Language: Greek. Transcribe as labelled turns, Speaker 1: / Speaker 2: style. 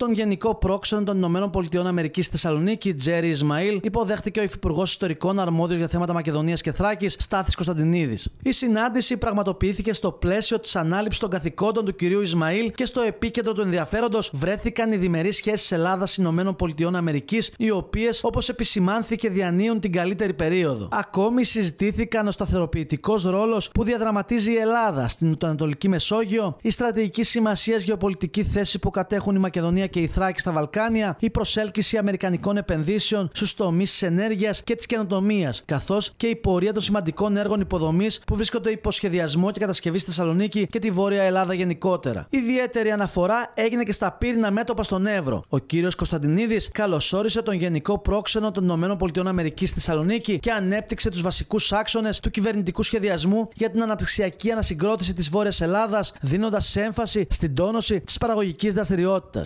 Speaker 1: τον Γενικό Πρόξενο των Ηνωμένων Πολιτειών Αμερικής στη Θεσσαλονίκη, Τζέρι Ισμαήλ, υποδέχτηκε ο Υφυπουργός Ιστορικών Αρμόδιος για θέματα Μακεδονίας και Θράκης, Στάθης Κωνσταντινίδης. Η συνάντηση πραγματοποιήθηκε στο πλαίσιο της ανάληψης των καθηκόντων του κυρίου Ισμαήλ και στο επίκεντρο του ενδιαφέροντος βρέθηκαν οι διμερείς σχέσεις Ελλάδα-Ηνωμένων Πολιτειών Αμερικής, οι οποίες, όπως επισημάνθηκε, διανύουν την καλύτερη περίοδο. Ακόμη συζητήθηκαν ο σταθεροποιητικός ρόλος που διαδραματίζει η Ελλάδα στην Ανατολική Μεσόγειο, η στρατηγική σημασία γεωπολιτική θέση που κατέχουν η Μακεδονία και η Θράκη στα Βαλκάνια, η προσέλκυση Αμερικανικών επενδύσεων στους τομείς της ενέργειας και της καινοτομίας, καθώς και η πορεία των σημαντικών έργων υποδομής που βρίσκονται υπό σχεδιασμό και κατασκευή στη Θεσσαλονίκη και τη Βόρεια Ελλάδα γενικότερα. Ιδιαίτερη αναφορά έγινε και στα πύρινα μέτωπα στον Εύρο. Ο κύριος Κωνσταντινίδης καλωσόρισε τον Γενικό Πρόξενο των ΗΠΑ στη Θεσσαλονίκη και ανέπτυξε τους βασικούς άξονες του κυβερνητικού σχεδιασμού για την αναπτυξιακή ανασυγκρότηση της Βόρειας Ελλάδας, δίνοντας έμφαση στην τόνωση της παραγωγικής δραστηριότητας.